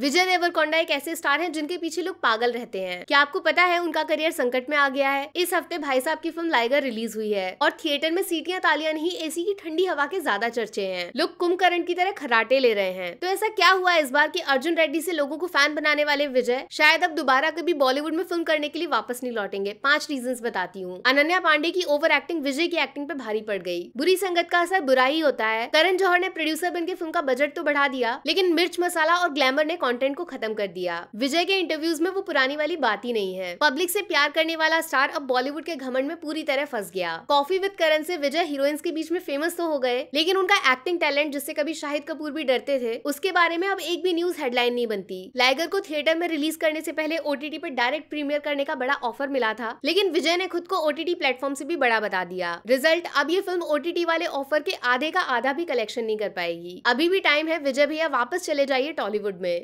विजय देवरकोंडा एक ऐसे स्टार हैं जिनके पीछे लोग पागल रहते हैं क्या आपको पता है उनका करियर संकट में आ गया है इस हफ्ते भाई साहब की फिल्म लाइगर रिलीज हुई है और थिएटर में सीटियां तालियां नहीं एसी की ठंडी हवा के ज्यादा चर्चे हैं लोग कुंभकर्ण की तरह खराटे ले रहे हैं तो ऐसा क्या हुआ इस बार की अर्जुन रेड्डी ऐसी लोगों को फैन बनाने वाले विजय शायद अब दोबारा कभी बॉलीवुड में फिल्म करने के लिए वापस नहीं लौटेंगे पांच रीजन बताती हूँ अनन्या पांडे की ओवर एक्टिंग विजय की एक्टिंग पे भारी पड़ गई बुरी संगत का असर बुरा ही होता है करण जौहर ने प्रोड्यूसर बनकर फिल्म का बजट तो बढ़ा दिया लेकिन मिर्च मसाला और ग्लैमर ने कंटेंट को खत्म कर दिया विजय के इंटरव्यूज में वो पुरानी वाली बात ही नहीं है पब्लिक से प्यार करने वाला स्टार अब बॉलीवुड के घमंड में पूरी तरह फंस गया कॉफी विद करण से विजय हीरोइंस के बीच में फेमस तो हो गए लेकिन उनका एक्टिंग टैलेंट जिससे कभी शाहिद कपूर भी डरते थे उसके बारे में अब एक भी न्यूज हेडलाइन नहीं बनती लाइगर को थिएटर में रिलीज करने से पहले ओटीटी पर डायरेक्ट प्रीमियर करने का बड़ा ऑफर मिला था लेकिन विजय ने खुद को ओटीटी प्लेटफॉर्म से भी बड़ा बता दिया रिजल्ट अब ये फिल्म ओटीटी वाले ऑफर के आधे का आधा भी कलेक्शन नहीं कर पाएगी अभी भी टाइम है विजय भैया वापस चले जाइए टॉलीवुड में